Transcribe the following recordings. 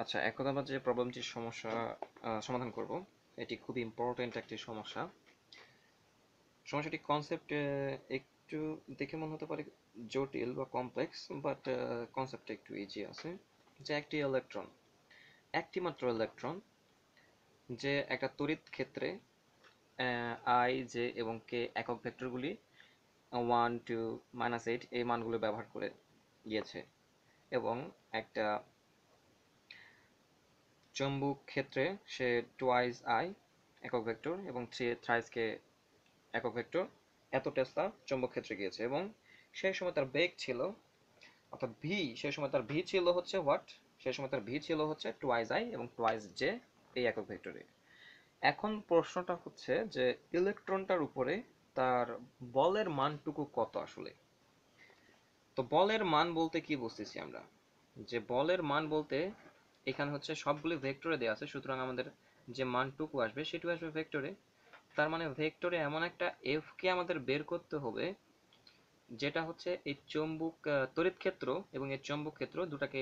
আচ্ছা এখন আমরা যে প্রবলেমটির সমস্যা সমাধান করব এটি খুব ইম্পর্টেন্ট একটি সমস্যা সমস্যাটি কনসেপ্ট একটু দেখে মনে হতে পারে জটিল বা কমপ্লেক্স বাট কনসেপ্টটা একটু ইজি আছে যে একটি ইলেকট্রন একটি মাত্র ইলেকট্রন যে একটা তড়িৎ ক্ষেত্রে আই জে এবং কে একক ভেক্টরগুলি ওয়ান টু মাইনাস এইট এই মানগুলো ব্যবহার করে গিয়েছে এবং একটা চুম্বক ক্ষেত্রে সে টোয়াইস আই একক ভেক্টর এবং থ্রি থ্রাইস কে একক ভেক্টর এত টেসলা চুম্বক ক্ষেত্রে গিয়েছে এবং সেই সময় তার বেগ ছিল অর্থাৎ ভি সেই সময় তার ভি ছিল হচ্ছে হোয়াট সেই সময় তার ভি ছিল হচ্ছে টোয়াইস আই এবং টোয়াইস জে এই একক ভেক্টরে এখন প্রশ্নটা হচ্ছে যে ইলেকট্রনটার উপরে তার বলের মানটুকু কত আসলে তো বলের মান বলতে কি বুঝতেছি আমরা যে বলের মান বলতে এখানে হচ্ছে সবগুলি ভেক্টরে দেওয়া আছে সুতরাং আমাদের যে মানটুকু আসবে সেটু আসবে ভেক্টরে তার মানে ভেক্টরে এমন একটা এফকে আমাদের বের করতে হবে যেটা হচ্ছে এই চৌম্বক তড়িৎ ক্ষেত্র এবং এই চৌম্বক ক্ষেত্র দুটাকে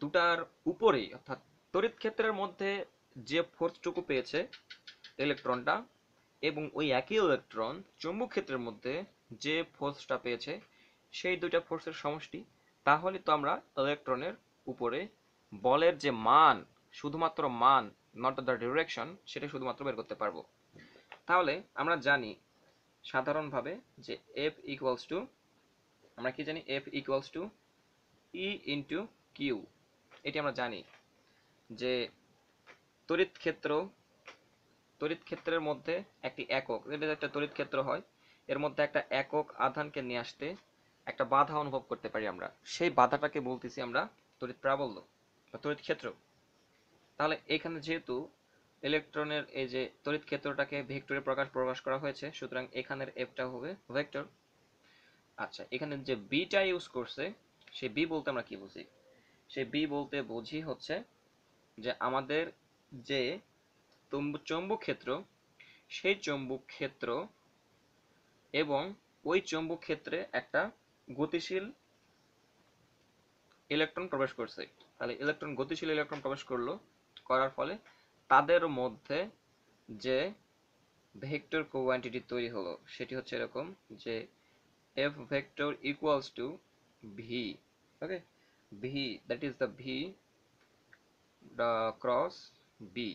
দুটার উপরেই অর্থাৎ তড়িৎ ক্ষেত্রের মধ্যে যে ফোর্সটুকু পেয়েছে ইলেকট্রনটা এবং ওই একই ইলেকট্রন চৌম্বক ক্ষেত্রের মধ্যে যে ফোর্সটা পেয়েছে সেই দুইটা ফোর্সের সমষ্টি তাহলে তো আমরা ইলেকট্রনের উপরে বলের যে মান শুধুমাত্র মান নট দ্য ডিরেকশন সেটা শুধুমাত্র বের করতে পারবো তাহলে আমরা জানি সাধারণভাবে যে এফ ইকুয়ালস টু আমরা কি জানি F equals to E into Q এটি আমরা জানি যে তড়িৎ ক্ষেত্র তড়িৎ ক্ষেত্রের মধ্যে একটি একক এটা একটা তড়িৎ ক্ষেত্র হয় এর মধ্যে একটা একক আধানকে নিয়ে আসতে একটা বাধা অনুভব করতে পারি আমরা সেই বাধাটাকে বলতেছি আমরা তড়িৎ প্রাবল্য তড়িৎ ক্ষেত্র তাহলে এখানে যেহেতু ইলেকট্রনের এই যে তড়িৎ ক্ষেত্রটাকে ভেক্টরে প্রকাশ প্রকাশ করা হয়েছে সুতরাং এখানের এফটা হবে ভেক্টর আচ্ছা এখানে যে বিটা ইউজ করছে সে বি বলতে আমরা কি বুঝি সে বি বলতে বুঝি হচ্ছে যে আমাদের যে চৌম্বক ক্ষেত্র সেই চৌম্বক ক্ষেত্র এবং ওই চৌম্বক ক্ষেত্রে একটা গতিশীল ইলেকট্রন প্রবেশ করছে তাহলে ইলেকট্রন গতিশীল ইলেকট্রন প্রবেশ করলো করার ফলে তাদের মধ্যে যে ভেক্টর কোয়ান্টিটি তৈরি হলো সেটি হচ্ছে এরকম যে F vector equals to V okay V that is the V cross B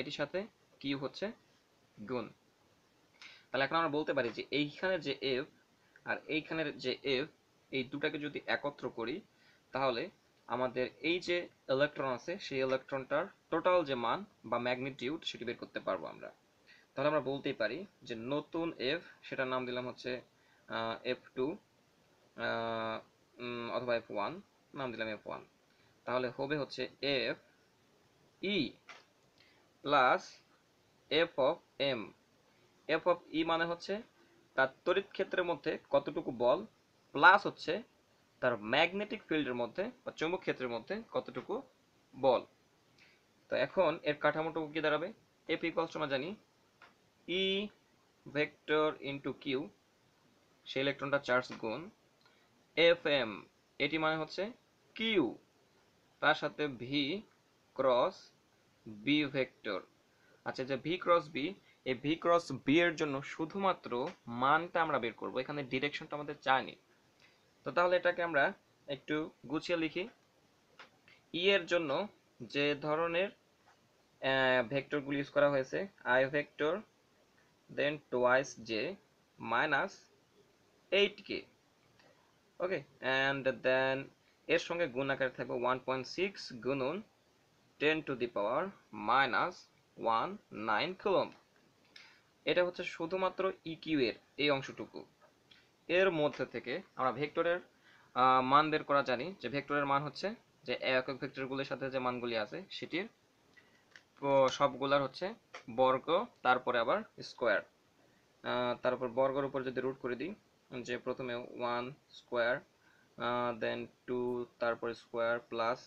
এটির সাথে কি হচ্ছে গুণ তাহলে এখন আমরা বলতে পারি যে এইখানে যে এফ আর এইখানের যে এফ এই দুটাকে যদি একত্র করি তাহলে আমাদের এই যে ইলেকট্রন আছে সেই ইলেকট্রনটার টোটাল যে মান বা ম্যাগনিটিউড সেটি বের করতে পারবো আমরা তাহলে আমরা বলতেই পারি যে নতুন এফ সেটার নাম দিলাম হচ্ছে এফ টু অথবা এফ ওয়ান নাম দিলাম এফ ওয়ান তাহলে হবে হচ্ছে F E plus F of M F of E মানে হচ্ছে তার তড়িৎ ক্ষেত্রের মধ্যে কতটুকু বল প্লাস হচ্ছে তার ম্যাগনেটিক ফিল্ডের মধ্যে বা চৌম্বক ক্ষেত্রের মধ্যে কতটুকু বল তো এখন এর কাঠামোটুকু কি দাঁড়াবে এফ ইকুয়ালস আমরা জানি ই ভেক্টর ইনটু কিউ সেই ইলেকট্রনটা চার্জ গুণ এফ এম এটি মানে হচ্ছে কিউ তার সাথে ভি ক্রস বি ভেক্টর আচ্ছা যে ভি ক্রস বি এই ভি ক্রস বি এর জন্য শুধুমাত্র মানটা আমরা বের করব এখানে ডিরেকশনটা আমাদের চায়নি তো তাহলে এটাকে আমরা একটু গুছিয়ে লিখি ই e এর জন্য যে ধরনের ভেক্টরগুলি ইউজ করা হয়েছে i vector then twice j minus eight k okay and then এর সঙ্গে গুণ আকারে থাকবে ওয়ান পয়েন্ট সিক্স গুণুন ten to the power minus one nine coulomb এটা হচ্ছে শুধুমাত্র ইকিউ e এর এই অংশটুকু এর মধ্যে থেকে আমরা ভেক্টরের মান বের করা জানি যে ভেক্টরের মান হচ্ছে যে একক ভেক্টরগুলোর সাথে যে মানগুলি আছে সেটির সবগুলার হচ্ছে বর্গ তারপরে আবার স্কোয়ার তারপর বর্গর উপর যদি রুট করে দিই যে প্রথমে ওয়ান স্কোয়ার দেন টু তারপর স্কোয়ার প্লাস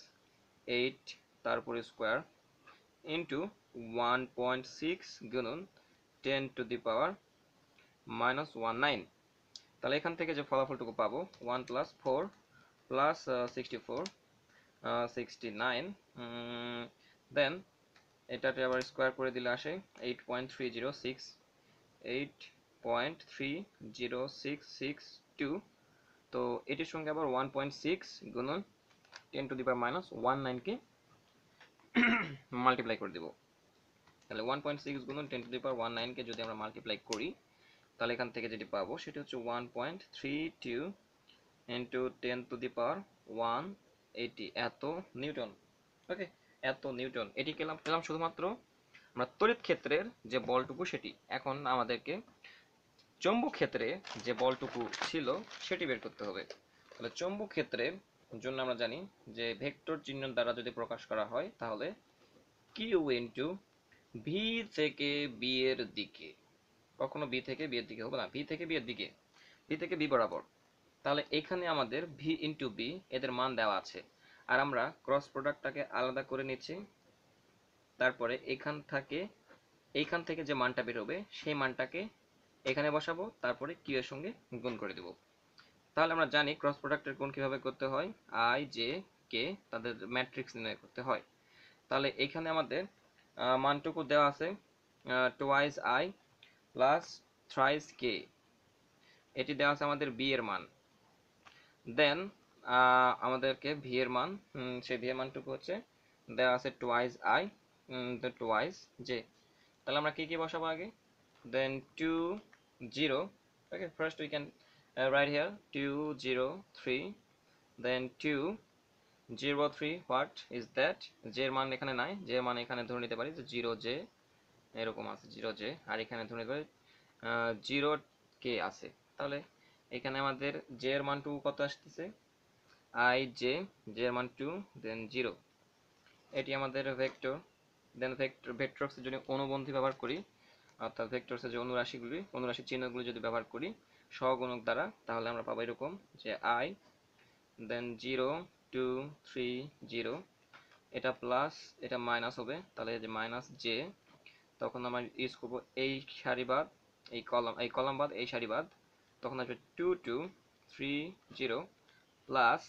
এইট তারপর square into one point six গুণন ten to the power minus one nine তাহলে এখান থেকে যে ফলাফলটুকু পাবো one plus four plus sixty four sixty nine then এটাতে আবার স্কোয়ার করে দিলে আসে eight point zero six eight point zero six six two তো এটির সঙ্গে আবার ওয়ান পয়েন্ট সিক্স গুণন ten to the power minus one নাইনকে মাল্টিপ্লাই করে দেবো তাহলে ওয়ান পয়েন্ট সিক্স গুণন ten to the power one নাইনকে যদি আমরা মাল্টিপ্লাই করি তাহলে এখান থেকে যেটি পাবো সেটি হচ্ছে one point three two into ten to the power one eighty এত নিউটন ওকে এত নিউটন এটি কেলাম পেলাম শুধুমাত্র আমরা তড়িৎ ক্ষেত্রের যে বলটুকু সেটি এখন আমাদেরকে চৌম্বক ক্ষেত্রে যে বলটুকু ছিল সেটি বের করতে হবে তাহলে চৌম্বক ক্ষেত্রের জন্য আমরা জানি যে ভেক্টর চিহ্ন দ্বারা যদি প্রকাশ করা হয় তাহলে কিউ ইন্টু ভি থেকে বি এর দিকে কখনো বি থেকে বি এর দিকে হবে না বি থেকে বি এর দিকে বি থেকে বি বরাবর তাহলে এখানে আমাদের ভি ইন্টু বি এদের মান দেওয়া আছে আর আমরা ক্রস প্রোডাক্টটাকে আলাদা করে নিচ্ছি তারপরে এখান থেকে এইখান থেকে যে মানটা বের হবে সেই মানটাকে এখানে বসাবো তারপরে কিউ এর সঙ্গে গুণ করে দেব তাহলে আমরা জানি ক্রস প্রোডাক্টের গুণ কিভাবে করতে হয় আই জে কে তাদের ম্যাট্রিক্স নির্ণয় করতে হয় তাহলে এখানে আমাদের মানটুকু দেওয়া আছে two twice i plus thrice k এটি দেওয়া আছে আমাদের বি এর মান দেন আমাদেরকে ভি এর মান সেই ভি এর মানটুকু হচ্ছে দেওয়া আছে twice i the twice j তাহলে আমরা কি কি বসাবো আগে then two zero okay first we can write here two zero three then two zero three what is that j এর মান এখানে নাই জে এর মান এখানে ধরে নিতে পারি যে জিরো জে এরকম আছে জিরো জে আর এখানে ধরে ধরে জিরো কে আছে তাহলে এখানে আমাদের জে এর মান টু কত আসতেছে আই জে জে এর মান টু দেন জিরো এটি আমাদের ভেক্টর দেন ভেক্টর ভেক্টরক্সের জন্য অনুবন্ধী ব্যবহার করি অর্থাৎ ভেক্টরসের যে অনুরাশিগুলি অনুরাশি চিহ্নগুলি যদি ব্যবহার করি সহগুণক দ্বারা তাহলে আমরা পাবো এরকম যে i then zero two three zero এটা প্লাস এটা মাইনাস হবে তাহলে যে মাইনাস জে তখন আমরা ইউজ করব এই সারিবাদ এই কলম এই কলামবাদ এই সারিবাদ তখন আসবে two two three zero plus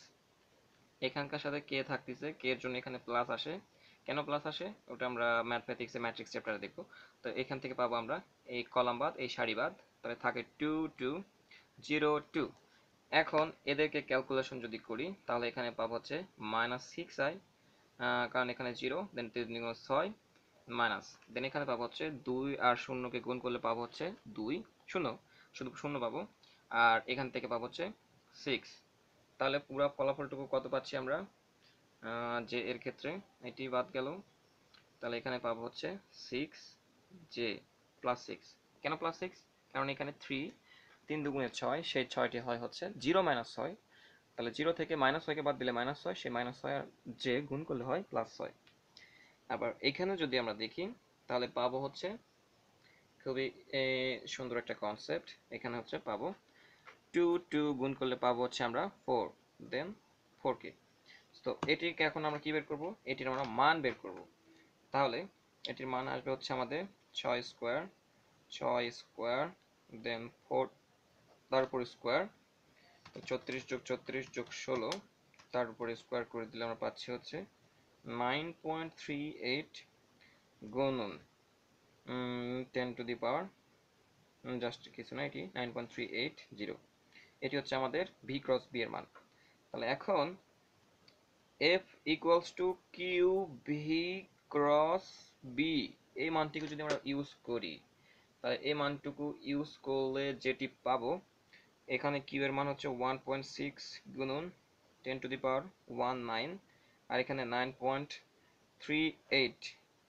এখানকার সাথে কে থাকতেছে কে এর জন্য এখানে প্লাস আসে কেন প্লাস আসে ওটা আমরা ম্যাথমেটিক্সে ম্যাট্রিক্স চ্যাপ্টারে দেখব তো এখান থেকে পাবো আমরা এই কলামবাদ এই সারিবাদ তাহলে থাকে টু টু জিরো টু এখন এদেরকে ক্যালকুলেশন যদি করি তাহলে এখানে পাবো হচ্ছে মাইনাস সিক্স আই কারণ এখানে জিরো দেন তিন ছয় মাইনাস দেন এখানে পাবো হচ্ছে দুই আর শূন্যকে গুণ করলে পাবো হচ্ছে দুই শূন্য শুধু শূন্য পাবো আর এখান থেকে পাবো হচ্ছে সিক্স তাহলে পুরো ফলাফলটুকু কত পাচ্ছি আমরা যে এর ক্ষেত্রে এটি বাদ গেল তাহলে এখানে পাবো হচ্ছে সিক্স জে প্লাস সিক্স কেন প্লাস সিক্স কারণ এখানে থ্রি তিন দুগুণে ছয় সেই ছয়টি হয় হচ্ছে জিরো মাইনাস ছয় তাহলে জিরো থেকে মাইনাস ছয়কে বাদ দিলে মাইনাস ছয় সেই মাইনাস ছয় আর জে গুণ করলে হয় প্লাস ছয় আবার এখানে যদি আমরা দেখি তাহলে পাবো হচ্ছে খুবই সুন্দর একটা কনসেপ্ট এখানে হচ্ছে পাবো টু টু গুণ করলে পাবো হচ্ছে আমরা ফোর দেন ফোর কে তো এটিকে এখন আমরা কি বের করব এটির আমরা মান বের করব তাহলে এটির মান আসবে হচ্ছে আমাদের ছয় স্কোয়ার ছয় স্কোয়ার দেন ফোর তারপর স্কোয়ার তো চত্রিশ যোগ চত্রিশ যোগ ষোলো তার উপরে স্কোয়ার করে দিলে আমরা পাচ্ছি হচ্ছে নাইন পয়েন্ট থ্রি এইট গণন ten to the power just কিছু না এটি nine point three eight zero এটি হচ্ছে আমাদের ভি ক্রস বি এর মান তাহলে এখন F equals to Q V cross B এই মানটিকে যদি আমরা ইউজ করি তাহলে এই মানটুকু ইউজ করলে যেটি পাবো এখানে কিউ এর মান হচ্ছে ওয়ান পয়েন্ট সিক্স গুণন ten to the power one nine আর এখানে নাইন পয়েন্ট থ্রি এইট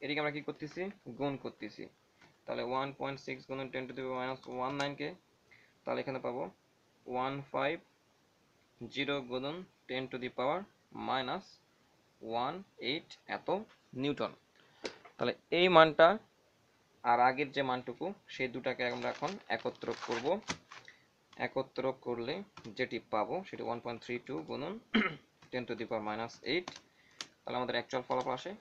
এটিকে আমরা কী করতেছি গুণ করতেছি তাহলে ওয়ান পয়েন্ট সিক্স গুণ টেন টু দেবে মাইনাস ওয়ান নাইনকে তাহলে এখানে পাবো ওয়ান ফাইভ জিরো গুণ ten to the power minus one eight এত নিউটন তাহলে এই মানটা আর আগের যে মানটুকু সেই দুটাকে আমরা এখন একত্র করব একত্র করলে যেটি পাবো সেটি ওয়ান পয়েন্ট থ্রি টু গুণন ten to the power minus eight তাহলে আমাদের অ্যাকচুয়াল ফলাফল আসে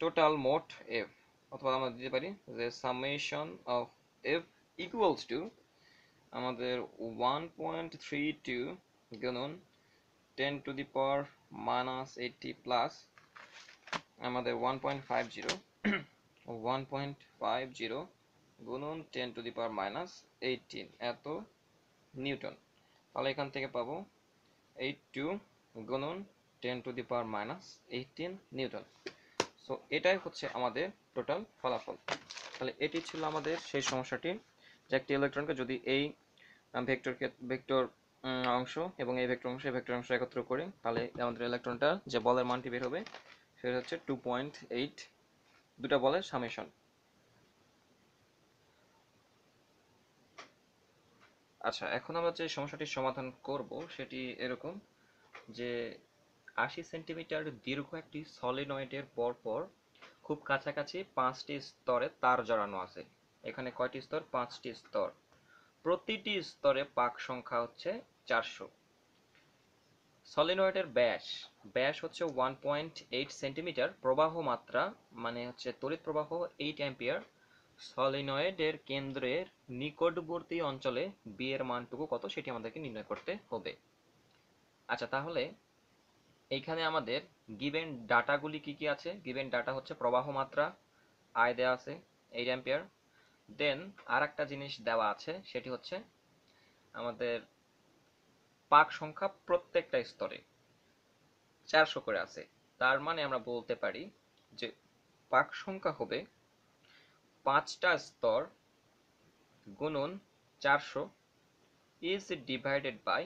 টোটাল মোট এফ অথবা আমরা দিতে পারি যে summation of F equals to আমাদের ওয়ান পয়েন্ট থ্রি টু গুণন ten to the power minus eighty plus আমাদের one point five zero one point five zero গুণন ten to the power minus eighteen এত নিউটন তাহলে এখান থেকে পাবো two গুণন ten to the power minus eighteen newton so এটাই হচ্ছে আমাদের টোটাল ফলাফল তাহলে এটি ছিল আমাদের সেই সমস্যাটি যে একটি ইলেকট্রনকে যদি এই ভেক্টরকে ভেক্টর অংশ এবং এই ভেক্টর অংশ ভেক্টর অংশ একত্র করি তাহলে আমাদের ইলেকট্রনটার যে বলের মানটি বের হবে সেটা হচ্ছে টু পয়েন্ট এইট দুটা বলের সামেশন আচ্ছা এখন আমরা যে সমস্যাটি সমাধান করব সেটি এরকম যে আশি সেন্টিমিটার দীর্ঘ একটি সলিনয়েডের পরপর খুব কাছাকাছি পাঁচটি স্তরে তার জড়ানো আছে এখানে কয়টি স্তর পাঁচটি স্তর প্রতিটি স্তরে পাক সংখ্যা হচ্ছে চারশো সলিনয়েডের ব্যাস ব্যাস হচ্ছে ওয়ান পয়েন্ট এইট সেন্টিমিটার প্রবাহ মাত্রা মানে হচ্ছে তড়িৎ প্রবাহ এইট অ্যাম্পিয়ার সলিনয়েডের কেন্দ্রের নিকটবর্তী অঞ্চলে বি এর মানটুকু কত সেটি আমাদেরকে নির্ণয় করতে হবে আচ্ছা তাহলে এইখানে আমাদের গিভেন ডাটাগুলি কি কি আছে গিভেন ডাটা হচ্ছে প্রবাহ মাত্রা আয় দেওয়া আছে এইট অ্যাম্পিয়ার দেন আর একটা জিনিস দেওয়া আছে সেটি হচ্ছে আমাদের পাক সংখ্যা প্রত্যেকটা স্তরে চারশো করে আছে তার মানে আমরা বলতে পারি যে পাক সংখ্যা হবে পাঁচটা স্তর গুণন চারশো is divided by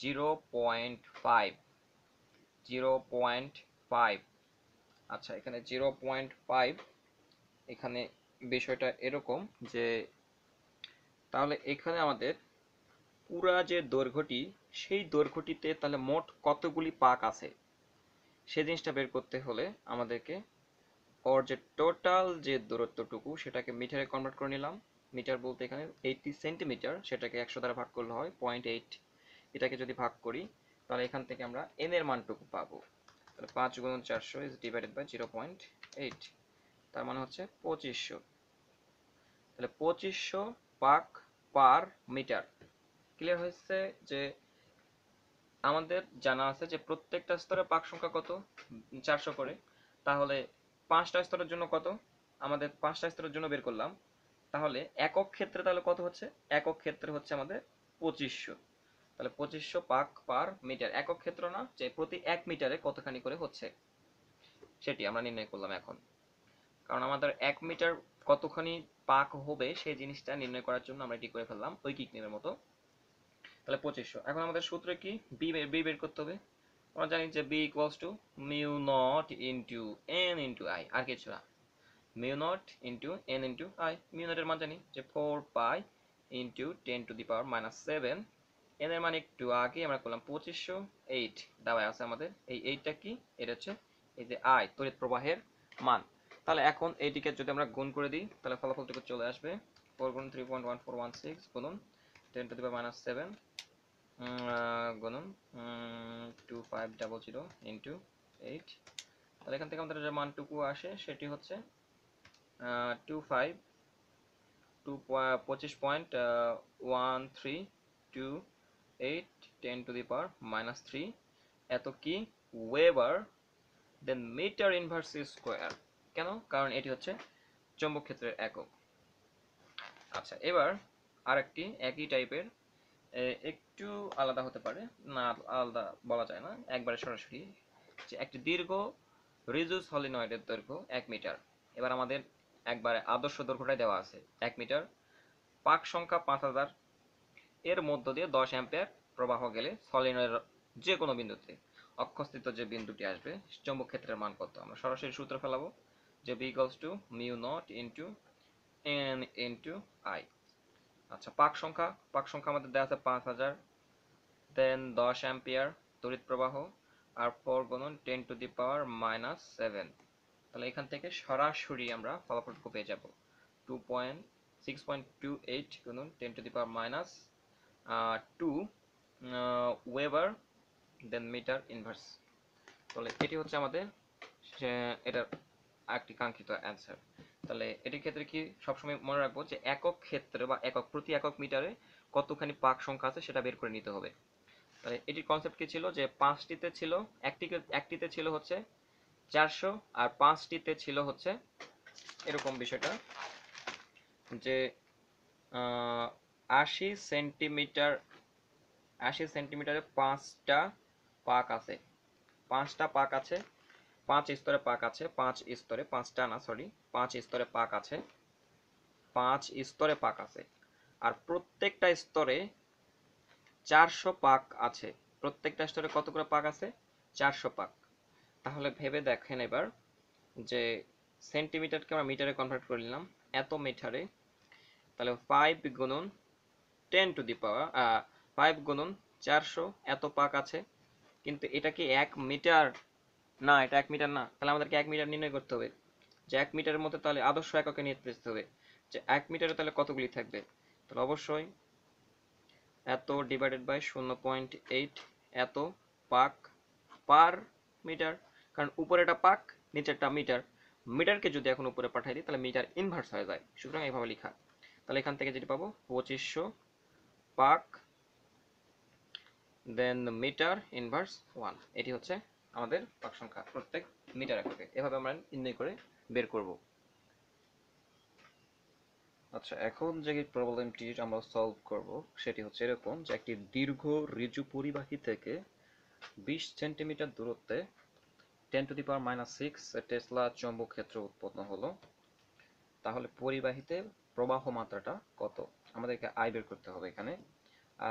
zero point five zero point five আচ্ছা এখানে জিরো পয়েন্ট ফাইভ এখানে বিষয়টা এরকম যে তাহলে এখানে আমাদের পুরা যে দৈর্ঘ্যটি সেই দৈর্ঘ্যটিতে তাহলে মোট কতগুলি পাক আছে সে জিনিসটা বের করতে হলে আমাদেরকে ওর যে টোটাল যে দূরত্বটুকু সেটাকে মিটারে কনভার্ট করে নিলাম মিটার বলতে এখানে এইটটি সেন্টিমিটার সেটাকে একশো দ্বারা ভাগ করলে হয় পয়েন্ট এইট এটাকে যদি ভাগ করি তাহলে এখান থেকে আমরা এন এর মানটুকু পাবো তাহলে পাঁচ গুণ চারশো is divided by zero point eight তার মানে হচ্ছে পঁচিশশো তাহলে পঁচিশশো পাক পার মিটার ক্লিয়ার হয়েছে যে আমাদের জানা আছে যে প্রত্যেকটা স্তরে পাক সংখ্যা কত চারশো করে তাহলে পাঁচটা স্তরের জন্য কত আমাদের পাঁচটা স্তরের জন্য বের করলাম তাহলে একক ক্ষেত্রে তাহলে কত হচ্ছে একক ক্ষেত্রে হচ্ছে আমাদের পঁচিশশো তাহলে পঁচিশশো পাক পার মিটার একক ক্ষেত্র না যে প্রতি এক মিটারে কতখানি করে হচ্ছে সেটি আমরা নির্ণয় করলাম এখন কারণ আমাদের এক মিটার কতখানি পাক হবে সেই জিনিসটা নির্ণয় করার জন্য আমরা এটি করে ফেললাম ওই নিয়মের মতো তাহলে পঁচিশশো এখন আমাদের সূত্র কি বি বি বের করতে হবে আমরা জানি যে B equals to mu naught into N into I আর কিছু না mu naught into N into I mu naught এর মান জানি যে four pi into ten to the power minus seven N এর মান একটু আগে আমরা করলাম পঁচিশশো এইট দেওয়ায় আছে আমাদের এই এইটটা কি এটা হচ্ছে এই যে আই তড়িৎ প্রবাহের মান তাহলে এখন এইটিকে যদি আমরা গুণ করে দিই তাহলে ফলাফলটুকু চলে আসবে ফোর গুণ three point one four one six গুণ ten to the power minus seven গণম two five double zero into eight তাহলে এখান থেকে আমাদের যে মানটুকু আসে সেটি হচ্ছে টু ফাইভ টু পঁচিশ point one three two eight ten to the power minus three এত কি weber then metre inverse square কেন কারণ এটি হচ্ছে চৌম্বক ক্ষেত্রের একক আচ্ছা এবার আরেকটি একই টাইপের একটু আলাদা হতে পারে না আলাদা বলা যায় না একবারে সরাসরি যে একটি দীর্ঘ রিজু সলিনয়েডের দৈর্ঘ্য এক মিটার এবার আমাদের একবারে আদর্শ দৈর্ঘ্যটাই দেওয়া আছে এক মিটার পাক সংখ্যা পাঁচ হাজার এর মধ্য দিয়ে দশ অ্যাম্পিয়ার প্রবাহ গেলে সলিনয়ের যে কোনো বিন্দুতে অক্ষস্থিত যে বিন্দুটি আসবে চম্বক ক্ষেত্রের মান কত আমরা সরাসরি সূত্র ফেলাবো যে B equals to mu naught into N into I আচ্ছা পাক সংখ্যা পাক সংখ্যা আমাদের দেওয়া আছে পাঁচ হাজার দেন দশ অ্যাম্পিয়ার তড়িৎ প্রবাহ আর পর গণন ten to the power minus seven তাহলে এখান থেকে সরাসরি আমরা ফলাফলটুকু পেয়ে যাব two point six point two eight গুণন ten to the power minus two weber then metre inverse তাহলে এটি হচ্ছে আমাদের এটার একটি কাঙ্ক্ষিত অ্যান্সার তাহলে এটির ক্ষেত্রে কি সবসময় মনে রাখবো যে একক ক্ষেত্রে বা একক প্রতি একক মিটারে কতখানি পাক সংখ্যা আছে সেটা বের করে নিতে হবে তাহলে এটির কনসেপ্ট কি ছিল যে পাঁচটিতে ছিল একটি একটিতে ছিল হচ্ছে চারশো আর পাঁচটিতে ছিল হচ্ছে এরকম বিষয়টা যে আশি সেন্টিমিটার আশি সেন্টিমিটারে পাঁচটা পাক আছে পাঁচটা পাক আছে পাঁচ স্তরে পাক আছে পাঁচ স্তরে পাঁচটা না সরি পাঁচ স্তরে পাক আছে পাঁচ স্তরে পাক আছে আর প্রত্যেকটা স্তরে চারশো পাক আছে প্রত্যেকটা স্তরে কত করে পাক আছে চারশো পাক তাহলে ভেবে দেখেন এবার যে সেন্টিমিটারকে আমরা মিটারে কনভার্ট করে নিলাম এত মিটারে তাহলে ফাইভ গুণন ten to the power five গুণন চারশো এত পাক আছে কিন্তু এটা কি এক মিটার না এটা এক মিটার না তাহলে আমাদেরকে এক মিটার নির্ণয় করতে হবে যে এক মিটারের মধ্যে তাহলে আদর্শ এককে নিয়ে যেতে হবে যে এক মিটারে তাহলে কতগুলি থাকবে তাহলে অবশ্যই এত ডিভাইডেড বাই শূন্য পয়েন্ট এইট এত পাক পার মিটার কারণ উপরে এটা পাক নিচেরটা মিটার মিটারকে যদি এখন উপরে পাঠাই দিই তাহলে মিটার ইনভার্স হয়ে যায় সুতরাং এইভাবে লেখা তাহলে এখান থেকে যেটি পাবো পঁচিশশো পাক দেন মিটার ইনভার্স ওয়ান এটি হচ্ছে আমাদের পাক সংখ্যা প্রত্যেক মিটার এককে এভাবে আমরা নির্ণয় করে বের করব আচ্ছা এখন যে প্রবলেমটি আমরা সলভ করব সেটি হচ্ছে এরকম যে একটি দীর্ঘ রিজু পরিবাহী থেকে বিশ সেন্টিমিটার দূরত্বে ten to the power minus six tesla চৌম্বক ক্ষেত্র উৎপন্ন হলো তাহলে পরিবাহিতে প্রবাহ মাত্রাটা কত আমাদেরকে আয় বের করতে হবে এখানে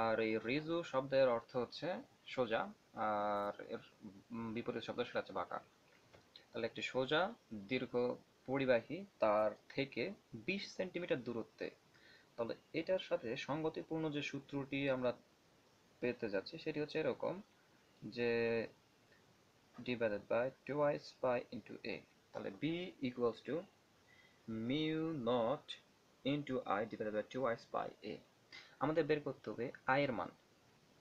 আর এই রিজু শব্দের অর্থ হচ্ছে সোজা আর এর বিপরীত শব্দ সেটা হচ্ছে বাঁকা তাহলে একটি সোজা দীর্ঘ পরিবাহী তার থেকে 20 সেন্টিমিটার দূরত্বে তাহলে এটার সাথে সঙ্গতিপূর্ণ যে সূত্রটি আমরা পেতে যাচ্ছি সেটি হচ্ছে এরকম যে divided by twice by into A তাহলে B equals to mu naught into I divided by twice by A আমাদের বের করতে হবে আয়ের মান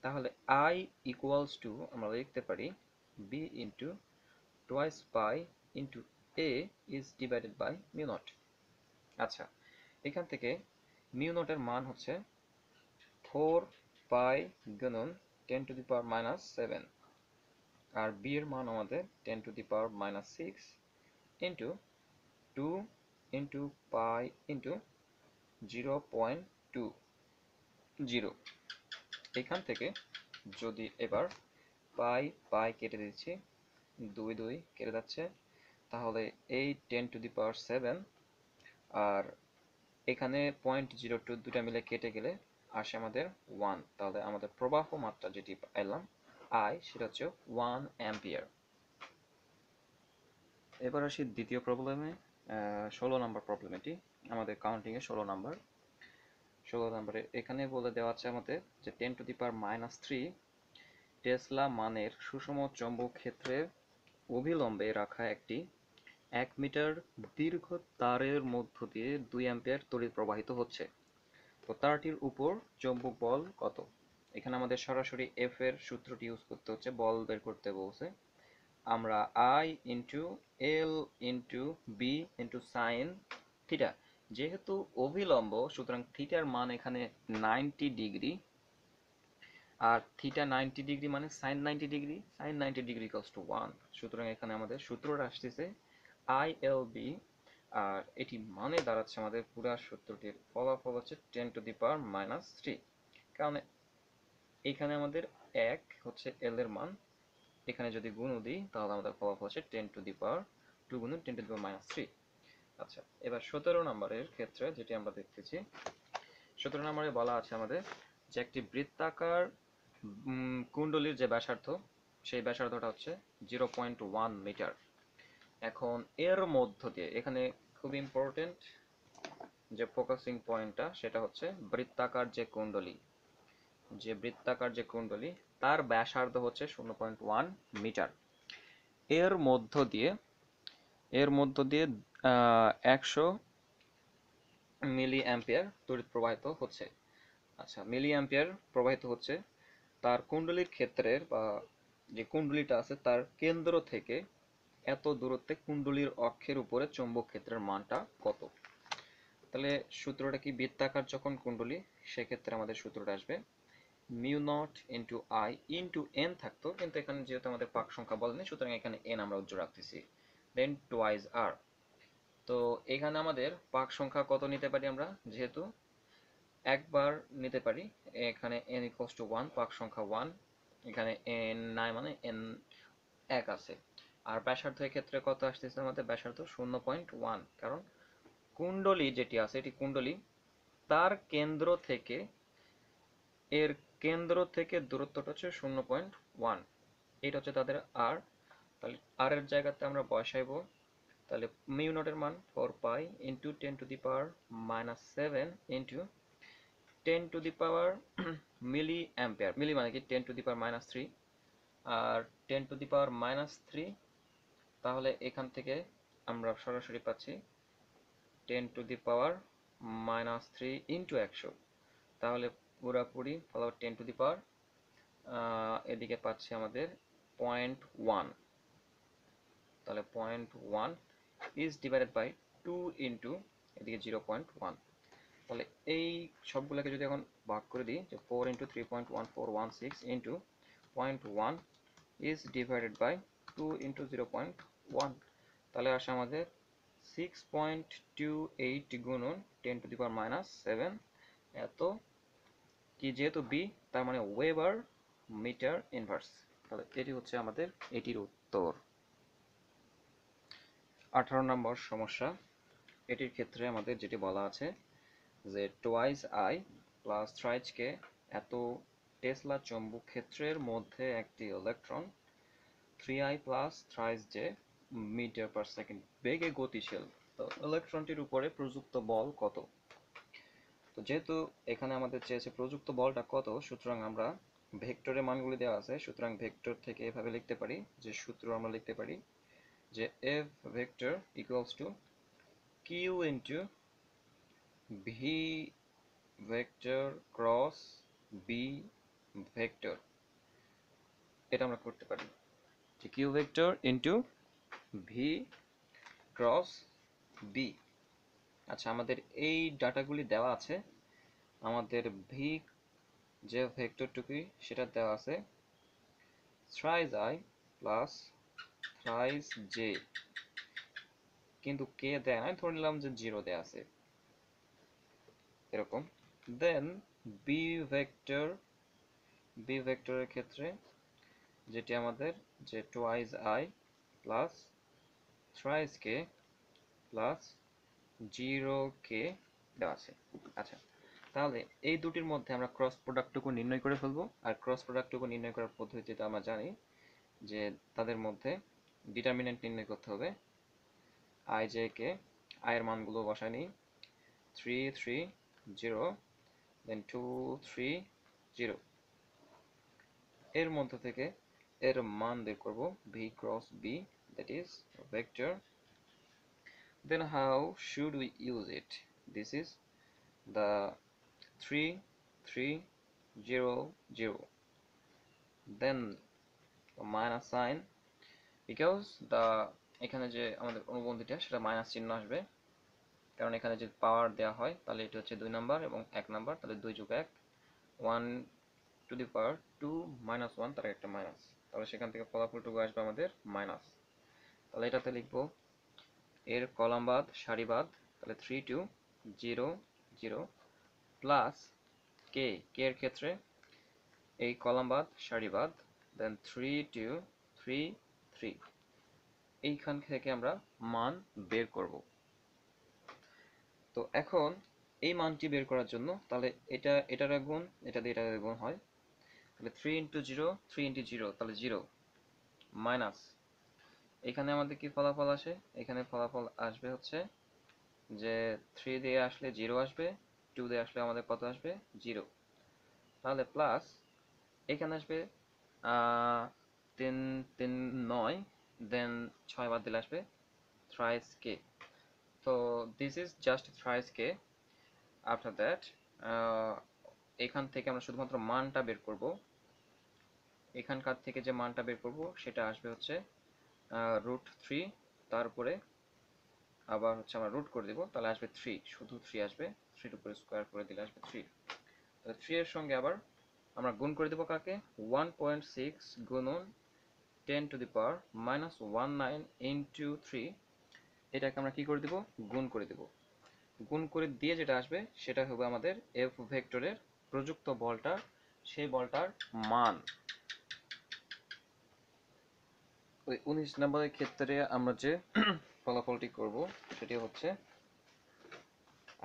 তাহলে আই ইকুয়ালস টু আমরা লিখতে পারি B into twice by into A is divided by mu naught আচ্ছা এখান থেকে মিউ নটের মান হচ্ছে ফোর পাই গুণন ten to the power minus seven আর বি এর মান আমাদের ten to the power minus six into two into pi into zero point two zero এখান থেকে যদি এবার পাই পাই কেটে দিচ্ছি দুই দুই কেটে যাচ্ছে তাহলে এই ten to the power seven আর এখানে পয়েন্ট জিরো টু দুটা মিলে কেটে গেলে আসে আমাদের ওয়ান তাহলে আমাদের প্রবাহ মাত্রা যেটি এলাম আই সেটা হচ্ছে ওয়ান অ্যাম্পিয়ার এবার আসি দ্বিতীয় প্রবলেমে ষোলো নম্বর প্রবলেম এটি আমাদের কাউন্টিংয়ে ষোলো নম্বর ষোলো নাম্বারে এখানে বলে দেওয়া আছে আমাদের যে ten to the power minus three tesla মানের সুষম চম্বক ক্ষেত্রে অভিলম্বে রাখা একটি এক মিটার দীর্ঘ তারের মধ্য দিয়ে দুই অ্যাম্পিয়ার তড়িৎ প্রবাহিত হচ্ছে তো তারটির উপর চম্বক বল কত এখানে আমাদের সরাসরি এফ এর সূত্রটি ইউজ করতে হচ্ছে বল বের করতে বলছে আমরা I into L into B into sine theta যেহেতু অভিলম্ব সুতরাং থিটার মান এখানে নাইনটি ডিগ্রি আর থিটা নাইনটি ডিগ্রি মানে sine ninety degree sine ninety degree to one সুতরাং এখানে আমাদের সূত্রটা আসতেছে আই এল বি আর এটি মানে দাঁড়াচ্ছে আমাদের পুরো সূত্রটির ফলাফল হচ্ছে ten to the power minus three কারণ এখানে আমাদের এক হচ্ছে এল এর মান এখানে যদি গুণ দিই তাহলে আমাদের ফলাফল হচ্ছে ten to the power two গুণ ten to the power minus three আচ্ছা এবার সতেরো নম্বরের ক্ষেত্রে যেটি আমরা দেখতেছি সতেরো নম্বরে বলা আছে আমাদের যে একটি বৃত্তাকার কুণ্ডলীর যে ব্যাসার্ধ সেই ব্যাসার্ধটা হচ্ছে জিরো পয়েন্ট ওয়ান মিটার এখন এর মধ্য দিয়ে এখানে খুব ইম্পর্টেন্ট যে ফোকাসিং পয়েন্টটা সেটা হচ্ছে বৃত্তাকার যে কুণ্ডলী যে বৃত্তাকার যে কুণ্ডলী তার ব্যাসার্ধ হচ্ছে শূন্য পয়েন্ট ওয়ান মিটার এর মধ্য দিয়ে এর মধ্য দিয়ে একশো তড়িৎ প্রবাহিত হচ্ছে আচ্ছা মিলি প্রবাহিত হচ্ছে তার কুণ্ডলীর ক্ষেত্রের বা যে কুণ্ডলীটা আছে তার কেন্দ্র থেকে এত দূরত্বে কুণ্ডলীর অক্ষের উপরে চৌম্বক ক্ষেত্রের মানটা কত তাহলে সূত্রটা কি বৃত্তাকার যখন কুণ্ডলী সেক্ষেত্রে আমাদের সূত্রটা আসবে mu naught into I into N থাকতো কিন্তু এখানে যেহেতু আমাদের পাক সংখ্যা বলেনি সুতরাং এখানে এন আমরা উজ্জ্বল রাখতেছি দেন টোয়াইজ আর তো এখানে আমাদের পাক সংখ্যা কত নিতে পারি আমরা যেহেতু একবার নিতে পারি এখানে এন ইকোয়াস টু ওয়ান পাক সংখ্যা ওয়ান এখানে এন নাই মানে এন এক আছে আর ব্যাসার্ধ ক্ষেত্রে কত আসতেছে আমাদের ব্যাসার্ধ শূন্য পয়েন্ট ওয়ান কারণ কুণ্ডলী যেটি আছে এটি কুণ্ডলী তার কেন্দ্র থেকে এর কেন্দ্র থেকে দূরত্বটা হচ্ছে শূন্য পয়েন্ট ওয়ান এটা হচ্ছে তাদের আর তাহলে আর এর জায়গাতে আমরা বসাইবো তাহলে মিউ নটের মান four pi into ten to the power minus seven into ten to the power milli ampere milli মানে কি ten to the power minus three আর ten to the power minus three তাহলে এখান থেকে আমরা সরাসরি পাচ্ছি ten to the power minus three into একশো তাহলে পুরাপুরি ফলাফল টেন টু দি পাওয়ার এদিকে পাচ্ছি আমাদের পয়েন্ট ওয়ান তাহলে point one is divided by 2 into এদিকে পয়েন্ট ওয়ান তাহলে এই সবগুলোকে যদি এখন ভাগ করে দিই যে 4 into 3.1416 into 0.1 is divided by 2 into 0.1 is divided by two into zero point one তাহলে আসে আমাদের সিক্স পয়েন্ট টু এইট গুণন ten to the power minus seven এত কি যেহেতু বি তার মানে ওয়েবার মিটার ইনভার্স তাহলে এটি হচ্ছে আমাদের এটির উত্তর আঠারো নম্বর সমস্যা এটির ক্ষেত্রে আমাদের যেটি বলা আছে যে টোয়াইস আই প্লাস থ্রাইজকে এত টেসলা চৌম্বক ক্ষেত্রের মধ্যে একটি electron three I plus thrice যে মিটার পার সেকেন্ড বেগে গতিশীল তো ইলেকট্রনটির উপরে প্রযুক্ত বল কত তো যেহেতু এখানে আমাদের চেয়েছে প্রযুক্ত বলটা কত সুতরাং আমরা ভেক্টরের মানগুলি দেওয়া আছে সুতরাং ভেক্টর থেকে এভাবে লিখতে পারি যে সূত্র আমরা লিখতে পারি যে F vector equals to Q into V vector cross B vector এটা আমরা করতে পারি যে Q vector into V cross B আচ্ছা আমাদের এই ডাটাগুলি দেওয়া আছে আমাদের ভি যে ভেক্টরটুকুই সেটা দেওয়া আছে thrice I plus size J কিন্তু কে দেয় না ধরে নিলাম যে জিরো দেয়া আছে এরকম দেন বি ভেক্টর বি ভেক্টরের ক্ষেত্রে যেটি আমাদের যে twice I plus thrice K plus zero K দেওয়া আছে আচ্ছা তাহলে এই দুটির মধ্যে আমরা ক্রস প্রোডাক্টটুকু নির্ণয় করে ফেলবো আর ক্রস প্রোডাক্টটুকু নির্ণয় করার পদ্ধতিটা আমরা জানি যে তাদের মধ্যে ডিটারমিনেন্ট নির্ণয় করতে হবে আই জে কে আই এর মানগুলো বসায় নিই three three zero then two three zero এর মধ্যে থেকে এর মান বের করব V cross B that is vector should we use we use it the three three zero zero then minus sign because the এখানে যে আমাদের অনুবন্ধীটা সেটা মাইনাস চিহ্ন আসবে কারণ এখানে যে পাওয়ার দেওয়া হয় তাহলে এটি হচ্ছে দুই নাম্বার এবং এক নাম্বার তাহলে দুই যোগ এক one to the power two minus one তার একটা মাইনাস তাহলে সেখান থেকে ফলাফলটুকু আসবে আমাদের মাইনাস তাহলে এটাতে লিখবো এর কলামবাদ সারিবাদ তাহলে three two zero zero plus K K এর ক্ষেত্রে এই কলামবাদ সারিবাদ then three two three three এইখান থেকে আমরা মান বের করব তো এখন এই মানটি বের করার জন্য তাহলে এটা এটার গুণ এটা দিয়ে এটার গুণ হয় তাহলে 3 ইনটু 0 3 ইনটু 0 তাহলে 0 মাইনাস এখানে আমাদের কি ফলাফল আসে এখানে ফলাফল আসবে হচ্ছে যে 3 দিয়ে আসলে 0 আসবে 2 দিয়ে আসলে আমাদের কত আসবে 0 তাহলে প্লাস এখানে আসবে তিন তিন নয় দেন ছয় বার দিলে আসবে thrice কে তো this is just thrice K after that এখান থেকে আমরা শুধুমাত্র মানটা বের করব এখানকার থেকে যে মানটা বের করব সেটা আসবে হচ্ছে রুট থ্রি তারপরে আবার হচ্ছে আমরা রুট করে দেব তাহলে আসবে থ্রি শুধু থ্রি আসবে থ্রির উপরে স্কোয়ার করে দিলে আসবে থ্রি তাহলে থ্রি এর সঙ্গে আবার আমরা গুণ করে দেবো কাকে ওয়ান পয়েন্ট সিক্স গুণন 10 to the power minus 19 into 3 এটাকে আমরা কি করে দেব গুণ করে দেব গুণ করে দিয়ে যেটা আসবে সেটা হবে আমাদের f ভেক্টরের প্রযুক্ত বলটার সেই বলটার মান ওই 19 নম্বরের ক্ষেত্রে আমরা যে ফলাফলটি করব সেটি হচ্ছে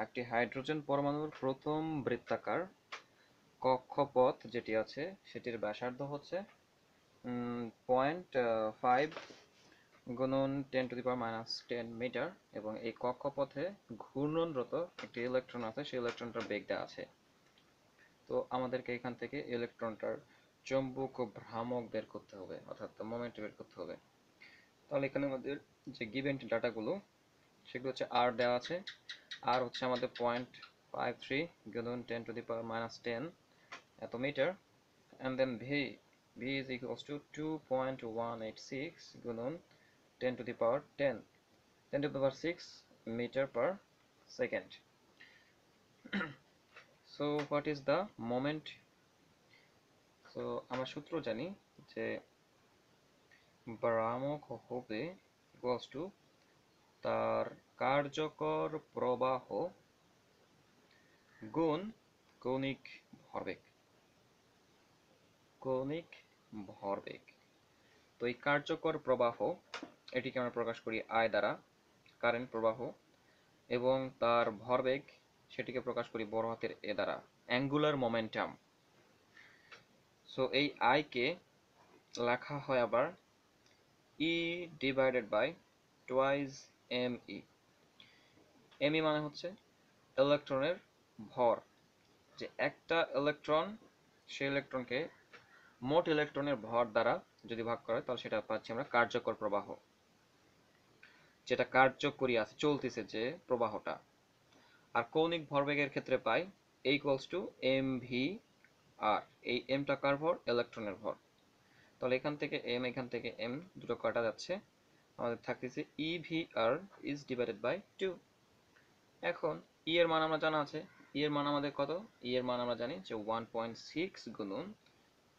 একটি হাইড্রোজেন পরমাণুর প্রথম বৃত্তাকার কক্ষপথ যেটি আছে সেটির ব্যাসার্ধ হচ্ছে পয়েন্ট ফাইভ uh, গুণন ten to the power minus ten metre এবং এই কক্ষপথে ঘূর্ণনরত একটি ইলেকট্রন আছে সেই ইলেকট্রনটার বেগটা আছে তো আমাদেরকে এখান থেকে ইলেকট্রনটার চম্বুক ও ভ্রামক বের করতে হবে অর্থাৎ মোমেন্ট বের করতে হবে তাহলে এখানে আমাদের যে গিভেন ডাটাগুলো সেগুলো হচ্ছে আর দেওয়া আছে আর হচ্ছে আমাদের পয়েন্ট ফাইভ থ্রি গুণন ten to the power minus ten এত metre and then V b is equals to 2.186 গুণন 10 to the power 10 10 to the power 6 meter per second so what is the moment so আমরা সূত্র jani যে ভ্রামক হবে equals to tar কার্যকর প্রবাহ গুণ কৌণিক ভরবেগ কৌণিক ভরবেগ তো এই কার্যকর প্রবাহ এটিকে আমরা প্রকাশ করি আয় দ্বারা কারেন্ট প্রবাহ এবং তার ভরবেগ সেটিকে প্রকাশ করি বড় হাতের এ দ্বারা অ্যাঙ্গুলার মোমেন্টাম সো এই আয়কে লেখা হয় আবার E divided by twice M E M E মানে হচ্ছে ইলেকট্রনের ভর যে একটা ইলেকট্রন সেই ইলেকট্রনকে মোট ইলেকট্রনের ভর দ্বারা যদি ভাগ করা হয় তাহলে সেটা পাচ্ছি আমরা কার্যকর প্রবাহ যেটা কার্যকরী আছে চলতেছে যে প্রবাহটা আর কৌণিক ভরবেগের ক্ষেত্রে পাই এই কলস টু এম ভি আর এই এমটা কার ভর ইলেকট্রনের ভর তাহলে এখান থেকে এম এখান থেকে এম দুটো কাটা যাচ্ছে আমাদের থাকতেছে E V R is divided by two এখন ই e এর মান আমরা জানা আছে ই e এর মান আমাদের কত ই e এর মান আমরা জানি যে ওয়ান পয়েন্ট সিক্স গুণুন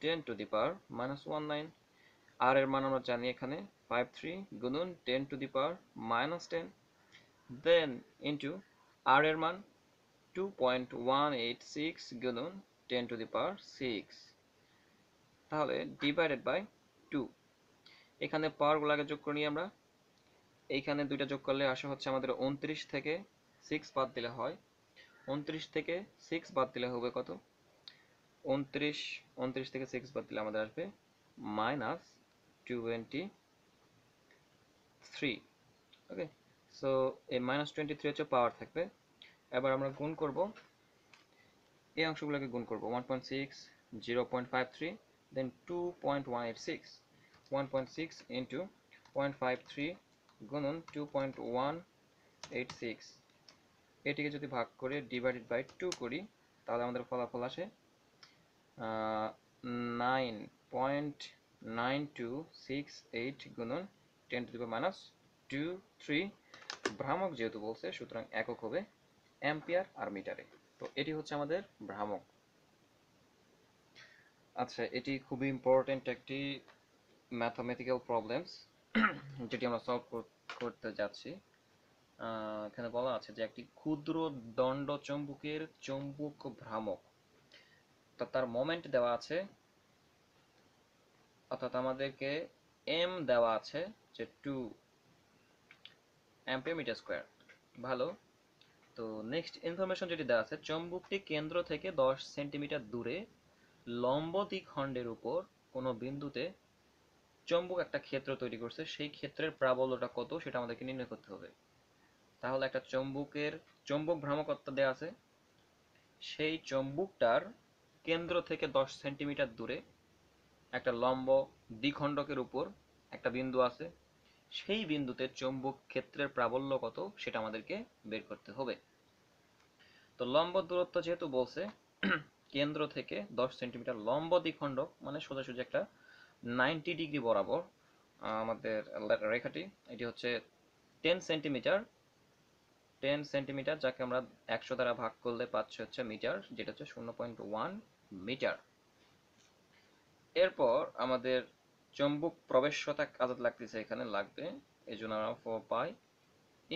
ten to the power minus one nine আর এর মান আমরা জানি এখানে ফাইভ থ্রি গুনুন ten to the power minus ten then into আর এর মান two point one eight six গুনুন ten to the power six তাহলে ডিভাইডেড বাই টু এখানে পাওয়ারগুলোকে যোগ করে নিই আমরা এইখানে দুইটা যোগ করলে আসা হচ্ছে আমাদের উনত্রিশ থেকে সিক্স বাদ দিলে হয় উনত্রিশ থেকে সিক্স বাদ দিলে হবে কত উনত্রিশ উনত্রিশ থেকে সিক্স বাদ দিলে আমাদের আসবে minus twenty three okay so এই মাইনাস টোয়েন্টি থ্রি হচ্ছে পাওয়ার থাকবে এবার আমরা গুণ করব এই অংশগুলোকে গুণ করব one point six zero point five three then two point one six one point six point five three গুণন two point one eight six এটিকে যদি ভাগ করে ডিভাইডেড বাই টু করি তাহলে আমাদের ফলাফল আসে nine point nine two six eight গুণন ten to minus two three ভ্রামক যেহেতু বলছে সুতরাং একক হবে অ্যাম্পিয়ার আর মিটারে তো এটি হচ্ছে আমাদের ভ্রামক আচ্ছা এটি খুবই ইম্পর্টেন্ট একটি ম্যাথমেটিক্যাল প্রবলেমস যেটি আমরা সলভ করতে যাচ্ছি এখানে বলা আছে যে একটি ক্ষুদ্র দণ্ড চৌম্বকের চম্বুক ভ্রামক অর্থাৎ তার মোমেন্ট দেওয়া আছে অর্থাৎ আমাদেরকে এম দেওয়া আছে যে টু অ্যাম্পিয়ার মিটার স্কোয়ার ভালো তো নেক্সট ইনফরমেশন যেটি দেওয়া আছে চম্বুকটি কেন্দ্র থেকে দশ সেন্টিমিটার দূরে লম্ব দ্বিখণ্ডের উপর কোনো বিন্দুতে চম্বুক একটা ক্ষেত্র তৈরি করছে সেই ক্ষেত্রের প্রাবল্যটা কত সেটা আমাদেরকে নির্ণয় করতে হবে তাহলে একটা চম্বুকের চম্বুক ভ্রামকত্ব দেওয়া আছে সেই চম্বুকটার কেন্দ্র থেকে 10 সেন্টিমিটার দূরে একটা লম্ব দ্বিখণ্ডকের উপর একটা বিন্দু আছে সেই বিন্দুতে চৌম্বক ক্ষেত্রের প্রাবল্য কত সেটা আমাদেরকে বের করতে হবে তো লম্ব দূরত্ব যেহেতু বলছে কেন্দ্র থেকে 10 সেন্টিমিটার লম্ব দ্বিখণ্ডক মানে সোজাসুজি একটা 90 ডিগ্রি বরাবর আমাদের রেখাটি এটি হচ্ছে 10 সেন্টিমিটার 10 সেন্টিমিটার যাকে আমরা একশো দ্বারা ভাগ করলে পাচ্ছি হচ্ছে মিটার যেটা হচ্ছে শূন্য পয়েন্ট ওয়ান মিটার এরপর আমাদের চম্বুক প্রবেশ্যতা আজাদ লাগতেছে এখানে লাগবে এই জন্য আমরা four pi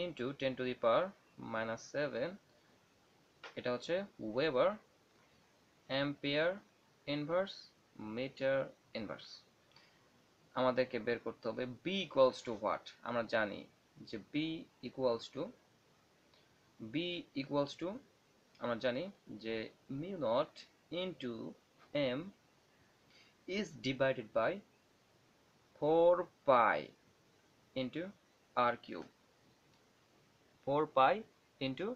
into ten to the power minus seven এটা হচ্ছে weber ampere inverse metre inverse আমাদেরকে বের করতে হবে বি ইকুয়ালস টু হোয়াট আমরা জানি যে B equals to B equals to আমরা জানি যে mu naught into m is divided by 4 pi into r cube 4 pi into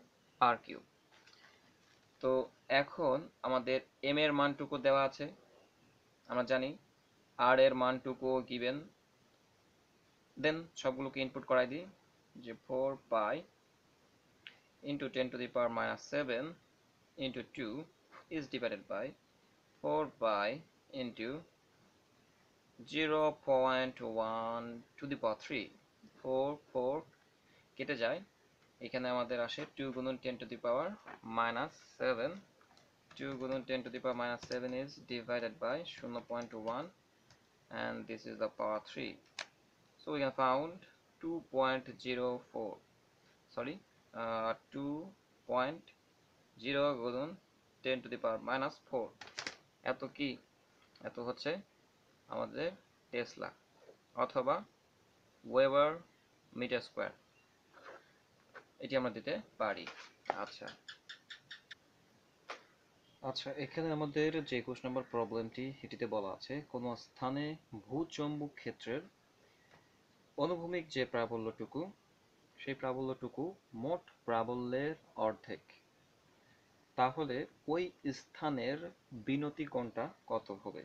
r cube তো এখন আমাদের m এর মানটুকু দেওয়া আছে আমরা জানি r এর মানটুকু গিভেন দেন সবগুলোকে ইনপুট করাই দিই যে 4 pi into 10 to the power minus 7 into 2 is divided by 4 by into 0 0.1 to the power 3 4 4 কেটে যায় এখানে আমাদের আসে 2 গুণন 10 to the power minus 7 2 গুণন 10 to the power minus 7 is divided by 0.1 and this is the power 3 so we can found 2.04 sorry uh, 2.0 গুণন 10 to the power minus four এত কি এত হচ্ছে আমাদের টেসলা অথবা ওয়েবার মিটার স্কোয়ার এটি আমরা দিতে পারি আচ্ছা আচ্ছা এখানে আমাদের যে একুশ নম্বর প্রবলেমটি এটিতে বলা আছে কোন স্থানে ভূচম্বুক ক্ষেত্রের অনুভূমিক যে প্রাবল্যটুকু সেই প্রাবল্যটুকু মোট প্রাবল্যের অর্ধেক তাহলে ওই স্থানের বিনতি কোণটা কত হবে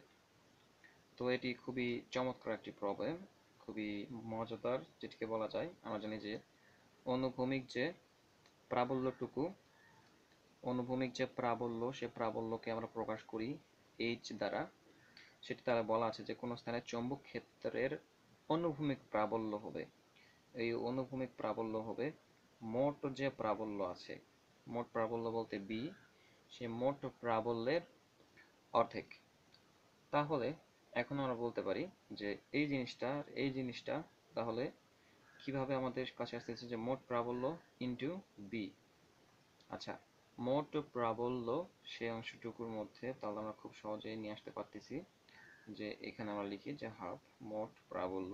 তো এটি খুবই চমৎকার একটি প্রবলেম খুবই মজাদার যেটিকে বলা যায় আমরা জানি যে অনুভূমিক যে প্রাবল্যটুকু অনুভূমিক যে প্রাবল্য সে প্রাবল্যকে আমরা প্রকাশ করি এইচ দ্বারা সেটি তারা বলা আছে যে কোনো স্থানে চৌম্বক ক্ষেত্রের অনুভূমিক প্রাবল্য হবে এই অনুভূমিক প্রাবল্য হবে মোট যে প্রাবল্য আছে মোট প্রাবল্য বলতে বি সে মোট প্রাবল্যের অর্ধেক তাহলে এখন আমরা বলতে পারি যে এই জিনিসটা এই জিনিসটা তাহলে কিভাবে আমাদের কাছে আসতেছে যে মোট প্রাবল্য ইন্টু বি আচ্ছা মোট প্রাবল্য সেই অংশটুকুর মধ্যে তাহলে আমরা খুব সহজেই নিয়ে আসতে পারতেছি যে এখানে আমরা লিখি যে হাফ মোট প্রাবল্য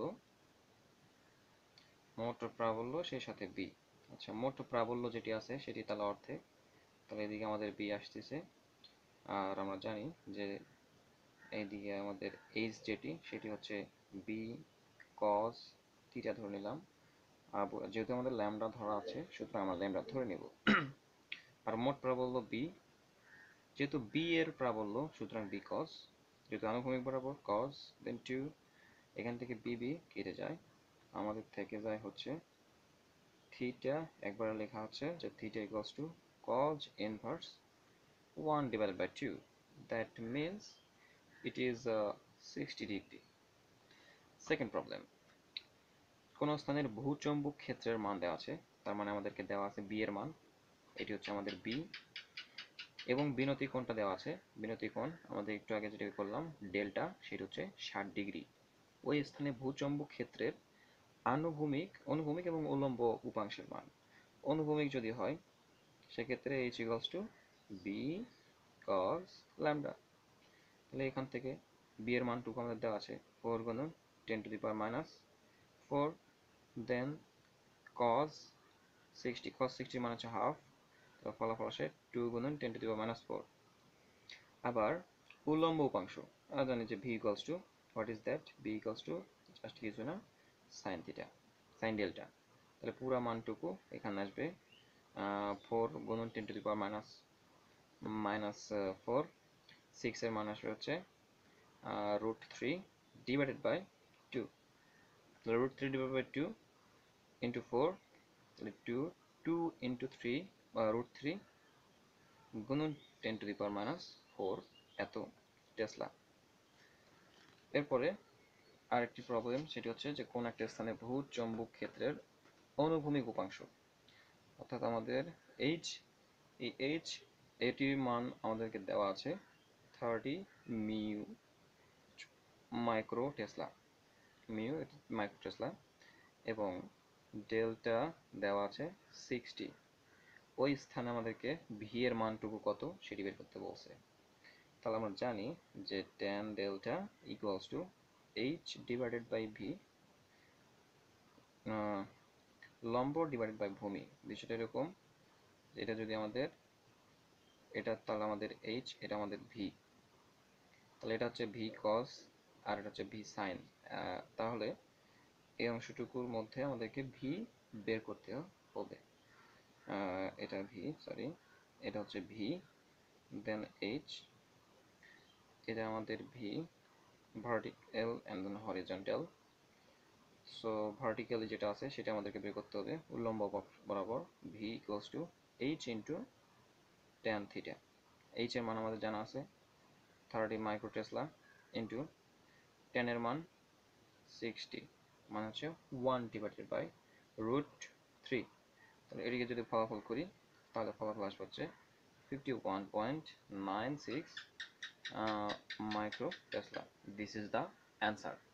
মোট প্রাবল্য সেই সাথে বি আচ্ছা মোট প্রাবল্য যেটি আছে সেটি তাহলে অর্ধেক তাহলে এদিকে আমাদের বি আসতেছে আর আমরা জানি যে এইদিকে আমাদের এইচ যেটি সেটি হচ্ছে বি কস থিটা ধরে নিলাম আর যেহেতু আমাদের ল্যামডা ধরা আছে সুতরাং আমরা ল্যামডা ধরে নেব আর মোট প্রাবল্য বি যেহেতু বি এর প্রাবল্য সুতরাং বি কস যেহেতু আনুভূমিক বরাবর কস দেন টু এখান থেকে বি বি কেটে যায় আমাদের থেকে যায় হচ্ছে থিটা একবার লেখা হচ্ছে যে theta equals to cos inverse 1 divided by 2 that means it is uh, 60 degree second problem কোন স্থানের ভূচম্বক ক্ষেত্রের মান দেওয়া আছে তার মানে আমাদেরকে দেওয়া আছে b এর মান এটি হচ্ছে আমাদের b এবং বিনতি কোণটা দেওয়া আছে বিনতি কোণ আমাদের একটু আগে যেটা করলাম ডেল্টা সেটা হচ্ছে 60 ডিগ্রি ওই স্থানে ভূচম্বক ক্ষেত্রের আনুভূমিক অনুভূমিক এবং উল্লম্ব উপাংশের মান অনুভূমিক যদি হয় সেক্ষেত্রে H equals to B cos lambda তাহলে এখান থেকে বি এর মানটুকু আমাদের দেওয়া আছে ফোর গুণ ten to the power minus four then cos sixty cos sixty মানে হচ্ছে হাফ তো ফলাফল আসে টু গুণ ten to the power minus four আবার উল্লম্ব উপাংশ আর জানি যে V equals to what is that B equals to just কিছু না সাইন থিটা সাইন ডেল্টা তাহলে পুরা মানটুকু এখানে আসবে ফোর গুণন ten to the power minus minus four সিক্সের মান আসবে হচ্ছে root three divided by two তাহলে root three divide by two into four তাহলে টু টু ইন্টু থ্রি বা রুট থ্রি গুণন ten to the power minus four এত tesla এরপরে আরেকটি প্রবলেম সেটি হচ্ছে যে কোন একটা স্থানে ভূ চম্বুক ক্ষেত্রের অনুভূমিক উপাংশ অর্থাৎ আমাদের এইচ এই এইচ এটির মান আমাদেরকে দেওয়া আছে thirty mu micro tesla mu micro tesla এবং ডেলটা দেওয়া আছে সিক্সটি ওই স্থানে আমাদেরকে ভি এর মানটুকু কত সেটি বের করতে বলছে তাহলে আমরা জানি যে tan delta equals to H divided by V লম্ব ডিভাইড বাই ভূমি বিষয়টা এরকম এটা যদি আমাদের এটা তাহলে আমাদের এইচ এটা আমাদের ভি তাহলে এটা হচ্ছে ভি কস আর এটা হচ্ছে ভি সাইন তাহলে এই অংশটুকুর মধ্যে আমাদেরকে ভি বের করতে হবে এটা ভি সরি এটা হচ্ছে ভি দেন এইচ এটা আমাদের V vertical and then horizontal so vertically যেটা আছে সেটা আমাদেরকে বের করতে হবে উল্লম্ব বরাবর V equals to H into tan theta H এর মান আমাদের জানা আছে থার্টি মাইক্রো টেসলা ইন্টু টেনের মান সিক্সটি মানে হচ্ছে one divided by root three তাহলে এটিকে যদি ফলাফল করি তাহলে ফলাফল আসবে হচ্ছে fifty one point nine six micro tesla this is the answer